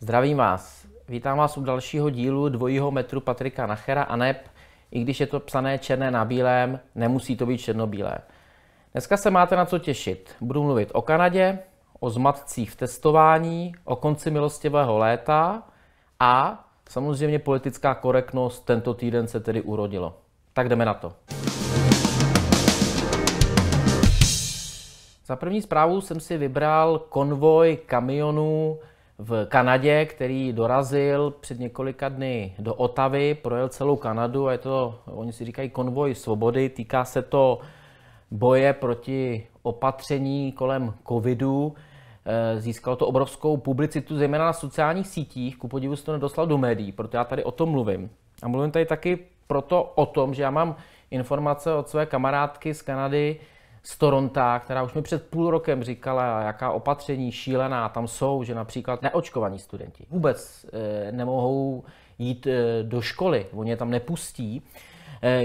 Zdravím vás. Vítám vás u dalšího dílu dvojího metru Patrika Nachera a neb, i když je to psané černé na bílém, nemusí to být černobílé. Dneska se máte na co těšit. Budu mluvit o Kanadě, o zmatcích v testování, o konci milostivého léta a samozřejmě politická korektnost tento týden se tedy urodilo. Tak jdeme na to. Za první zprávu jsem si vybral konvoj kamionů v Kanadě, který dorazil před několika dny do Otavy, projel celou Kanadu a je to, oni si říkají, konvoj svobody. Týká se to boje proti opatření kolem covidu. Eh, získalo to obrovskou publicitu, zejména na sociálních sítích, ku podivu se to nedoslal do médií, proto já tady o tom mluvím. A mluvím tady taky proto o tom, že já mám informace od své kamarádky z Kanady, z Toronto, která už mi před půl rokem říkala, jaká opatření šílená tam jsou, že například neočkovaní studenti vůbec eh, nemohou jít eh, do školy, oni je tam nepustí,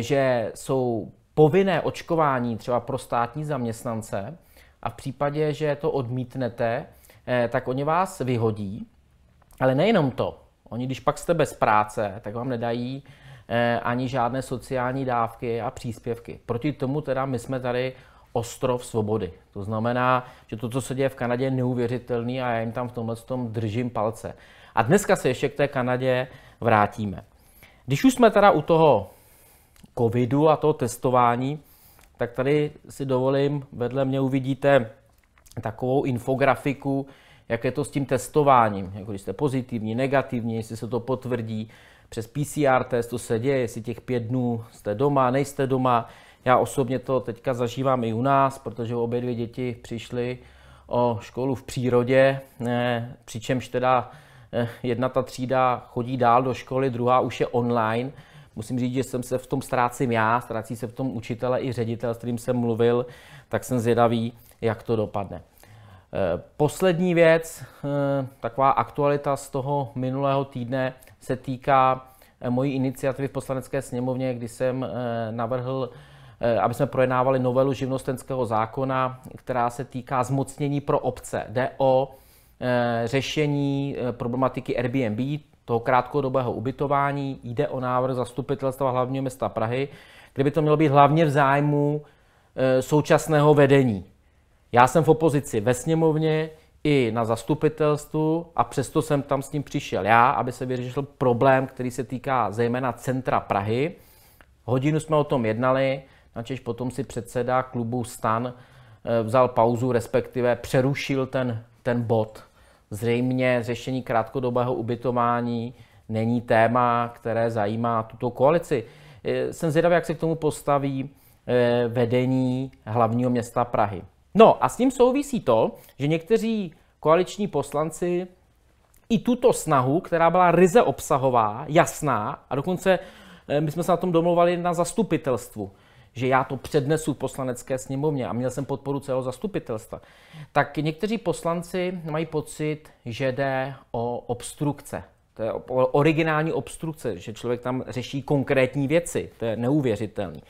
že jsou povinné očkování třeba pro státní zaměstnance, a v případě, že to odmítnete, eh, tak oni vás vyhodí. Ale nejenom to, oni když pak jste bez práce, tak vám nedají eh, ani žádné sociální dávky a příspěvky. Proti tomu teda my jsme tady ostrov svobody. To znamená, že to, co se děje v Kanadě, je neuvěřitelný a já jim tam v tomhle tom držím palce. A dneska se ještě k té Kanadě vrátíme. Když už jsme teda u toho covidu a toho testování, tak tady si dovolím, vedle mě uvidíte takovou infografiku, jak je to s tím testováním. Jako když jste pozitivní, negativní, jestli se to potvrdí přes PCR test, to se děje, jestli těch pět dnů jste doma, nejste doma. Já osobně to teďka zažívám i u nás, protože obě dvě děti přišly o školu v přírodě, eh, přičemž teda eh, jedna ta třída chodí dál do školy, druhá už je online, musím říct, že jsem se v tom ztrácím já, ztrácí se v tom učitele i ředitel, s kterým jsem mluvil, tak jsem zvědavý, jak to dopadne. Eh, poslední věc, eh, taková aktualita z toho minulého týdne se týká eh, mojí iniciativy v poslanecké sněmovně, kdy jsem navrhl, aby jsme projednávali novelu živnostenského zákona, která se týká zmocnění pro obce. Jde o řešení problematiky Airbnb, toho krátkodobého ubytování. Jde o návrh zastupitelstva hlavního města Prahy, kde by to mělo být hlavně v zájmu e, současného vedení. Já jsem v opozici ve sněmovně i na zastupitelstvu a přesto jsem tam s ním přišel já, aby se vyřešil problém, který se týká zejména centra Prahy. Hodinu jsme o tom jednali, načež potom si předseda klubu STAN e, vzal pauzu, respektive přerušil ten, ten bod zřejmě řešení krátkodobého ubytování není téma, které zajímá tuto koalici. Eh, jsem zvědavý, jak se k tomu postaví eh, vedení hlavního města Prahy. No a s tím souvisí to, že někteří koaliční poslanci i tuto snahu, která byla ryze obsahová, jasná, a dokonce eh, my jsme se na tom domluvali na zastupitelstvu, že já to přednesu v poslanecké sněmovně a měl jsem podporu celého zastupitelstva, tak někteří poslanci mají pocit, že jde o obstrukce. To je originální obstrukce, že člověk tam řeší konkrétní věci. To je neuvěřitelný.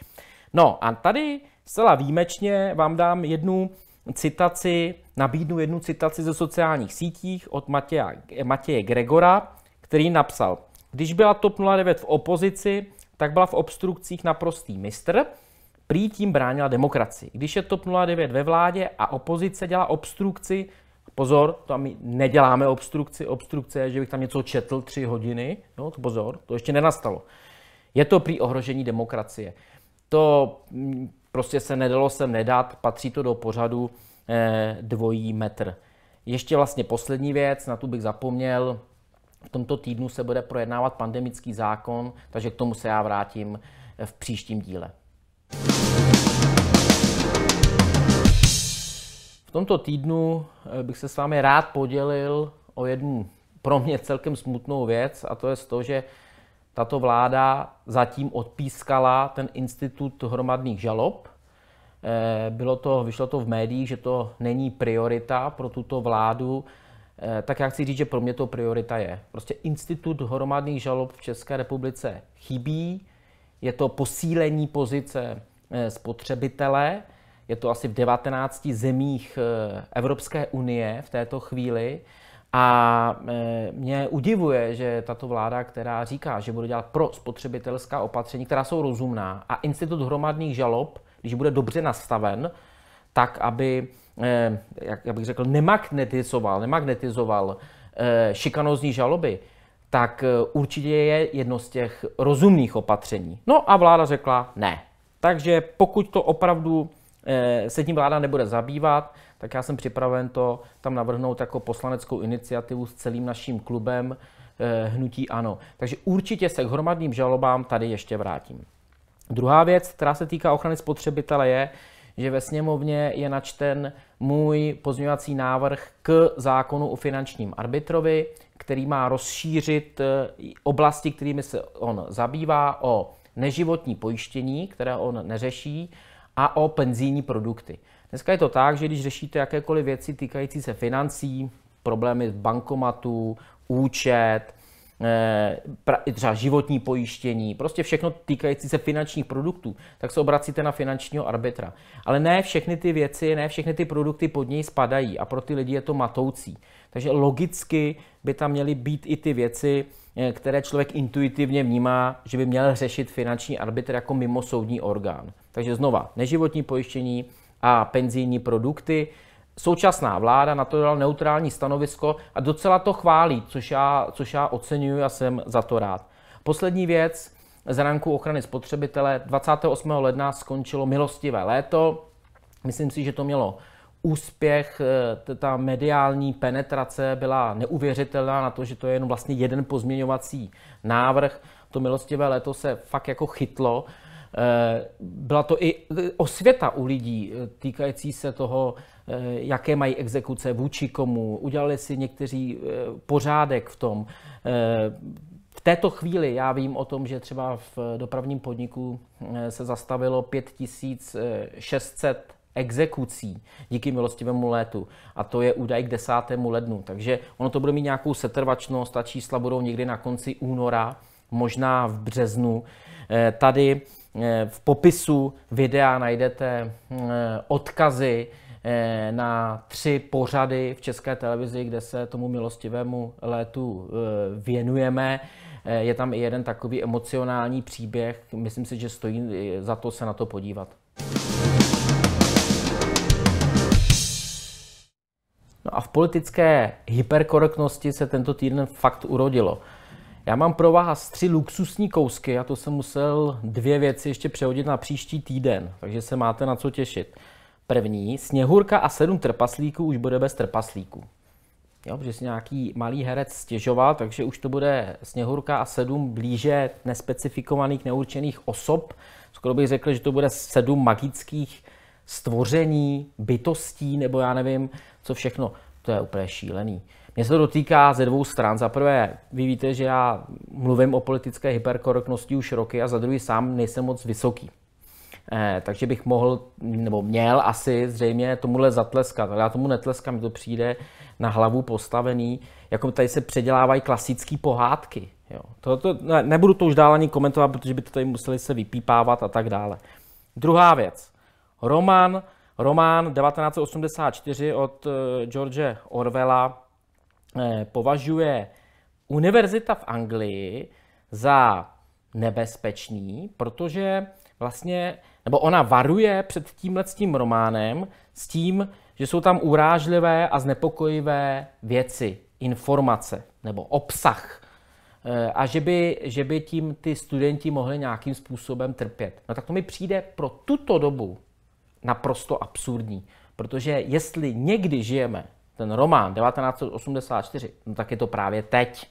No a tady zcela výjimečně vám dám jednu citaci, nabídnu jednu citaci ze sociálních sítích od Matěja, Matěje Gregora, který napsal, když byla TOP 09 v opozici, tak byla v obstrukcích naprostý mistr, prý tím bránila demokracii. Když je TOP 09 ve vládě a opozice dělá obstrukci, pozor, tam neděláme obstrukci, obstrukce je, že bych tam něco četl tři hodiny, no, to pozor, to ještě nenastalo. Je to prý ohrožení demokracie. To mm, prostě se nedalo sem nedat, patří to do pořadu eh, dvojí metr. Ještě vlastně poslední věc, na tu bych zapomněl, v tomto týdnu se bude projednávat pandemický zákon, takže k tomu se já vrátím eh, v příštím díle. V tomto týdnu eh, bych se s vámi rád podělil o jednu pro mě celkem smutnou věc, a to je to, že tato vláda zatím odpískala ten institut hromadných žalob. Eh, bylo to, vyšlo to v médiích, že to není priorita pro tuto vládu, eh, tak já chci říct, že pro mě to priorita je. Prostě institut hromadných žalob v České republice chybí je to posílení pozice eh, spotřebitele. Je to asi v 19 zemích eh, Evropské unie v této chvíli. A eh, mě udivuje, že tato vláda, která říká, že bude dělat pro spotřebitelská opatření, která jsou rozumná, a institut hromadných žalob, když bude dobře nastaven, tak aby, jak bych řekl, nemagnetizoval, nemagnetizoval šikanózní žaloby, tak eh, určitě je jedno z těch rozumných opatření. No a vláda řekla ne. Takže pokud to opravdu eh, se tím vláda nebude zabývat, tak já jsem připraven to tam navrhnout jako poslaneckou iniciativu s celým naším klubem eh, hnutí ANO. Takže určitě se k hromadným žalobám tady ještě vrátím. Druhá věc, která se týká ochrany spotřebitele, je, že ve sněmovně je načten můj pozměňovací návrh k zákonu o finančním arbitrovi, který má rozšířit eh, oblasti, kterými se on zabývá, o neživotní pojištění, které on neřeší, a o penzijní produkty. Dneska je to tak, že když řešíte jakékoliv věci týkající se financí, problémy s bankomatu, účet, Eh, třeba životní pojištění, prostě všechno týkající se finančních produktů, tak se obracíte na finančního arbitra. Ale ne všechny ty věci, ne všechny ty produkty pod něj spadají a pro ty lidi je to matoucí. Takže logicky by tam měly být i ty věci, eh, které člověk intuitivně vnímá, že by měl řešit finanční arbitr jako mimosoudní orgán. Takže znova, neživotní pojištění a penzijní produkty, Současná vláda na to dala neutrální stanovisko a docela to chválí, což já, což já oceňuji a jsem za to rád. Poslední věc z ranku ochrany spotřebitele. 28. ledna skončilo milostivé léto. Myslím si, že to mělo úspěch, eh, ta mediální penetrace byla neuvěřitelná na to, že to je jenom vlastně jeden pozměňovací návrh. To milostivé léto se fakt jako chytlo. Eh, byla to i eh, osvěta u lidí týkající se toho Eh, jaké mají exekuce, vůči komu, udělali si někteří eh, pořádek v tom. Eh, v této chvíli já vím o tom, že třeba v dopravním podniku se zastavilo 5600 exekucí díky milostivému létu. A to je údaj k 10. lednu. Takže ono to bude mít nějakou setrvačnost, ta čísla budou někdy na konci února, možná v březnu. Tady v popisu videa najdete odkazy Eh, na tři pořady v České televizi, kde se tomu milostivému létu eh, věnujeme. Eh, je tam i jeden takový emocionální příběh. Myslím si, že stojí za to se na to podívat. No a v politické hyperkorektnosti se tento týden fakt urodilo. Já mám pro vás tři luxusní kousky a to jsem musel dvě věci ještě přehodit na příští týden, takže se máte na co těšit. První, Sněhurka a sedm trpaslíků už bude bez trpaslíků. Jo, protože si nějaký malý herec stěžoval, takže už to bude Sněhurka a sedm blíže nespecifikovaných, neurčených osob. Skoro bych řekl, že to bude sedm magických stvoření, bytostí, nebo já nevím, co všechno. To je úplně šílený. Mně se to dotýká ze dvou stran. Za prvé, vy víte, že já mluvím o politické hyperkorektnosti už roky a za druhý sám nejsem moc vysoký. Eh, takže bych mohl, nebo měl asi zřejmě tomuhle zatleskat, ale já tomu netleskám, mi to přijde na hlavu postavený, jako tady se předělávají klasické pohádky. Jo. To, to, ne, nebudu to už dál ani komentovat, protože by to tady museli se vypípávat a tak dále. Druhá věc. Roman, román 1984 od uh, George Orwella eh, považuje univerzita v Anglii za nebezpečný, protože vlastně, nebo ona varuje před tímhle tím románem s tím, že jsou tam urážlivé a znepokojivé věci, informace nebo obsah eh, a že by, že by tím ty studenti mohli nějakým způsobem trpět. No tak to mi přijde pro tuto dobu naprosto absurdní, protože jestli někdy žijeme ten román 1984, no tak je to právě teď.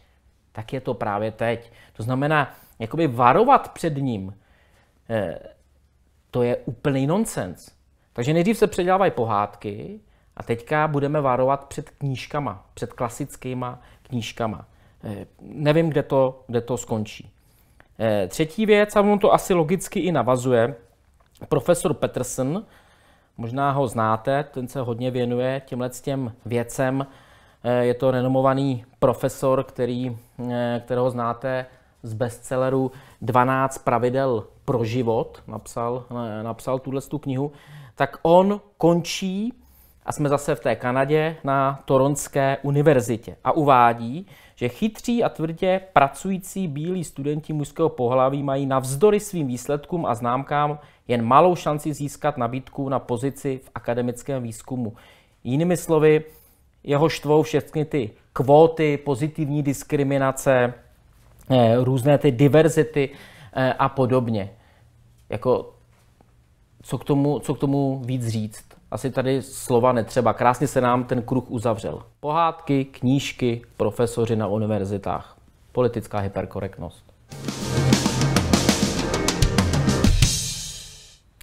Tak je to právě teď. To znamená, jakoby varovat před ním, Eh, to je úplný nonsens. Takže nejdřív se předělávají pohádky a teďka budeme varovat před knížkama, před klasickýma knížkama. Eh, nevím, kde to, kde to skončí. Eh, třetí věc, a on to asi logicky i navazuje, profesor Peterson, možná ho znáte, ten se hodně věnuje těmhle těm věcem. Je to renomovaný profesor, který, kterého znáte z bestselleru 12 pravidel pro život, napsal, eh, napsal tuhle tu knihu, tak on končí, a jsme zase v té Kanadě, na Toronské univerzitě a uvádí, že chytří a tvrdě pracující bílí studenti mužského pohlaví mají navzdory svým výsledkům a známkám jen malou šanci získat nabídku na pozici v akademickém výzkumu. Jinými slovy, jeho štvou všechny ty kvóty, pozitivní diskriminace, Eh, různé ty diverzity eh, a podobně. Jako, co k, tomu, co k tomu víc říct? Asi tady slova netřeba. Krásně se nám ten kruh uzavřel. Pohádky, knížky, profesoři na univerzitách. Politická hyperkorektnost.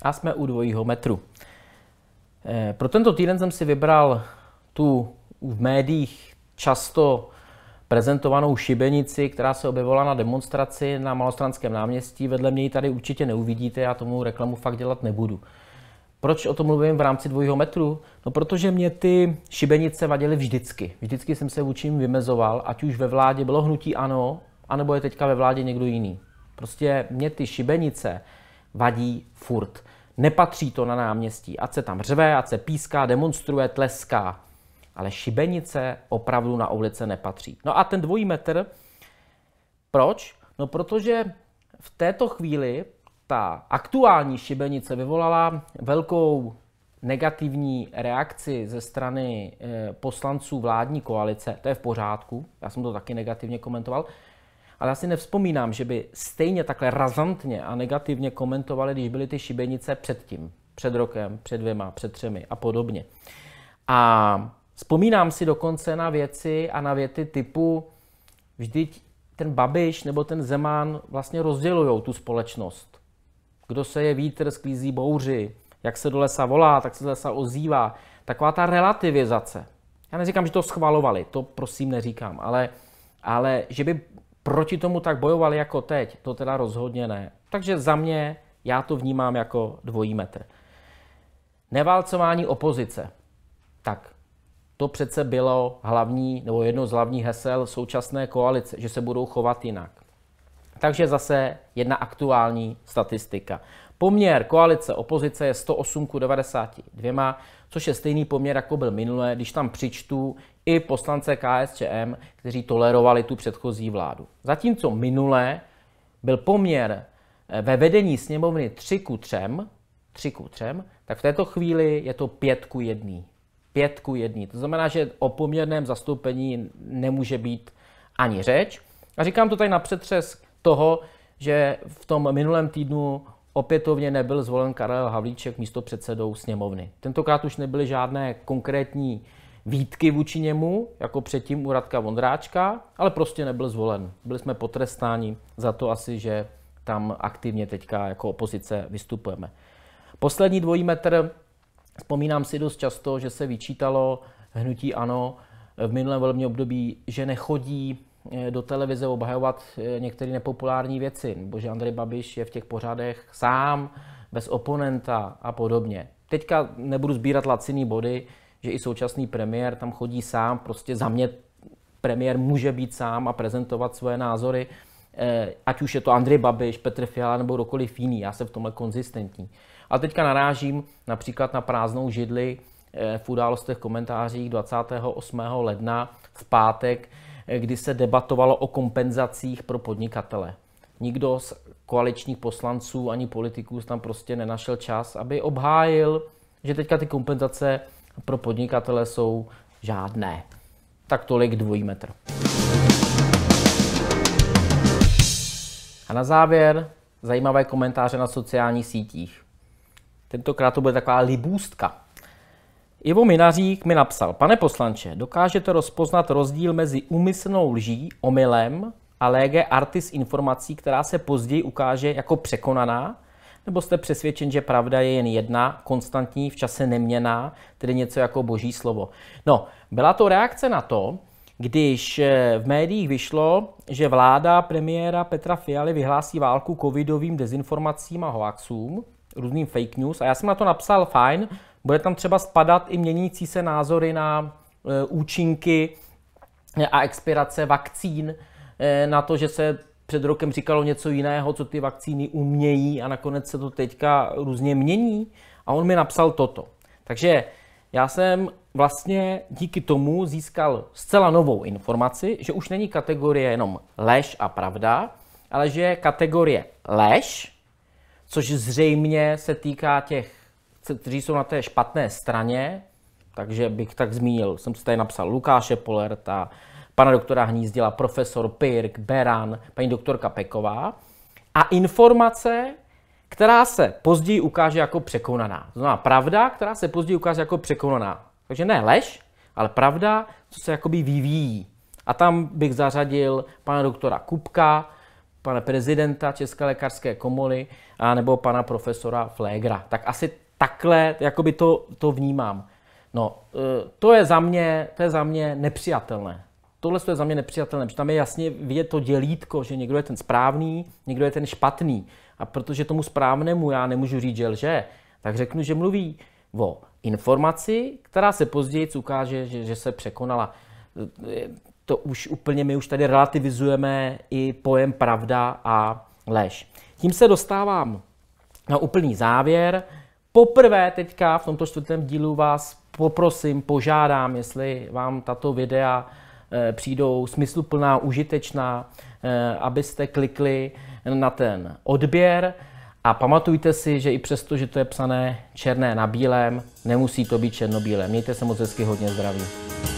A jsme u dvojího metru. Eh, pro tento týden jsem si vybral tu v médiích často prezentovanou šibenici, která se objevila na demonstraci na Malostranském náměstí. Vedle mě ji tady určitě neuvidíte, já tomu reklamu fakt dělat nebudu. Proč o tom mluvím v rámci dvojího metru? No protože mě ty šibenice vadily vždycky. Vždycky jsem se vůči vymezoval, ať už ve vládě bylo hnutí ano, anebo je teďka ve vládě někdo jiný. Prostě mě ty šibenice vadí furt. Nepatří to na náměstí. Ať se tam řve, ať se píská, demonstruje, tleská ale šibenice opravdu na ulice nepatří. No a ten dvojí metr, proč? No protože v této chvíli ta aktuální šibenice vyvolala velkou negativní reakci ze strany eh, poslanců vládní koalice, to je v pořádku, já jsem to taky negativně komentoval, ale já si nevzpomínám, že by stejně takhle razantně a negativně komentovali, když byly ty šibenice předtím, před rokem, před dvěma, před třemi a podobně. A Vzpomínám si dokonce na věci a na věty typu, vždyť ten Babiš nebo ten Zeman vlastně rozdělují tu společnost. Kdo se je vítr, sklízí bouři, jak se do lesa volá, tak se do lesa ozývá. Taková ta relativizace. Já neříkám, že to schvalovali, to prosím neříkám, ale, ale že by proti tomu tak bojovali jako teď, to teda rozhodně ne. Takže za mě já to vnímám jako dvojí metr. Neválcování opozice. Tak, to přece bylo hlavní, nebo jedno z hlavních hesel současné koalice, že se budou chovat jinak. Takže zase jedna aktuální statistika. Poměr koalice opozice je 108 k 92, což je stejný poměr, jako byl minulé, když tam přičtu i poslance KSČM, kteří tolerovali tu předchozí vládu. Zatímco minulé byl poměr eh, ve vedení sněmovny 3 ku 3, 3 ku 3, tak v této chvíli je to 5 ku 1. 5 ku 1. To znamená, že o poměrném zastoupení nemůže být ani řeč. A říkám to tady na přetřes toho, že v tom minulém týdnu opětovně nebyl zvolen Karel Havlíček místo předsedou sněmovny. Tentokrát už nebyly žádné konkrétní výtky vůči němu, jako předtím u Radka Vondráčka, ale prostě nebyl zvolen. Byli jsme potrestáni za to asi, že tam aktivně teďka jako opozice vystupujeme. Poslední dvojí metr Vzpomínám si dost často, že se vyčítalo hnutí ANO v minulém volebním období, že nechodí eh, do televize obhajovat eh, některé nepopulární věci, nebo že Andrej Babiš je v těch pořadech sám, bez oponenta a podobně. Teďka nebudu sbírat laciný body, že i současný premiér tam chodí sám, prostě za mě premiér může být sám a prezentovat svoje názory. Eh, ať už je to Andrej Babiš, Petr Fiala nebo kdokoliv jiný. Já jsem v tomhle konzistentní. A teďka narážím například na prázdnou židli eh, v událostech komentářích 28. ledna v pátek, eh, kdy se debatovalo o kompenzacích pro podnikatele. Nikdo z koaličních poslanců ani politiků tam prostě nenašel čas, aby obhájil, že teďka ty kompenzace pro podnikatele jsou žádné. Tak tolik dvojí metr. A na závěr zajímavé komentáře na sociálních sítích. Tentokrát to bude taková libůstka. Ivo Minařík mi napsal, pane poslanče, dokážete rozpoznat rozdíl mezi úmyslnou lží, omylem a lége artis informací, která se později ukáže jako překonaná, nebo jste přesvědčen, že pravda je jen jedna, konstantní, v čase neměná, tedy něco jako boží slovo. No, byla to reakce na to, když eh, v médiích vyšlo, že vláda premiéra Petra Fialy vyhlásí válku covidovým dezinformacím a hoaxům, různým fake news. A já jsem na to napsal fajn, bude tam třeba spadat i měnící se názory na e, účinky eh, a expirace vakcín, e, na to, že se před rokem říkalo něco jiného, co ty vakcíny umějí a nakonec se to teďka různě mění. A on mi napsal toto. Takže já jsem vlastně díky tomu získal zcela novou informaci, že už není kategorie jenom lež a pravda, ale že je kategorie lež, což zřejmě se týká těch, kteří jsou na té špatné straně, takže bych tak zmínil, jsem si tady napsal Lukáše Polerta, pana doktora Hnízdila, profesor Pirk, Beran, paní doktorka Peková. A informace, která se později ukáže jako překonaná. To znamená pravda, která se později ukáže jako překonaná. Takže ne lež, ale pravda, co se jakoby vyvíjí. A tam bych zařadil pana doktora Kupka, pana prezidenta České lékařské komory a nebo pana profesora Flegra. Tak asi takhle jakoby to, to vnímám. No, e, to je, za mě, to je za mě nepřijatelné. Tohle je za mě nepřijatelné, protože tam je jasně vidět to dělítko, že někdo je ten správný, někdo je ten špatný. A protože tomu správnému já nemůžu říct, že lže, tak řeknu, že mluví o informaci, která se později ukáže, že, že se překonala. To už úplně my už tady relativizujeme i pojem pravda a lež. Tím se dostávám na úplný závěr. Poprvé teďka v tomto čtvrtém dílu vás poprosím, požádám, jestli vám tato videa eh, přijdou smysluplná, užitečná, eh, abyste klikli na ten odběr. A pamatujte si, že i přesto, že to je psané černé na bílém, nemusí to být černobílé. Mějte se moc hezky, hodně zdraví.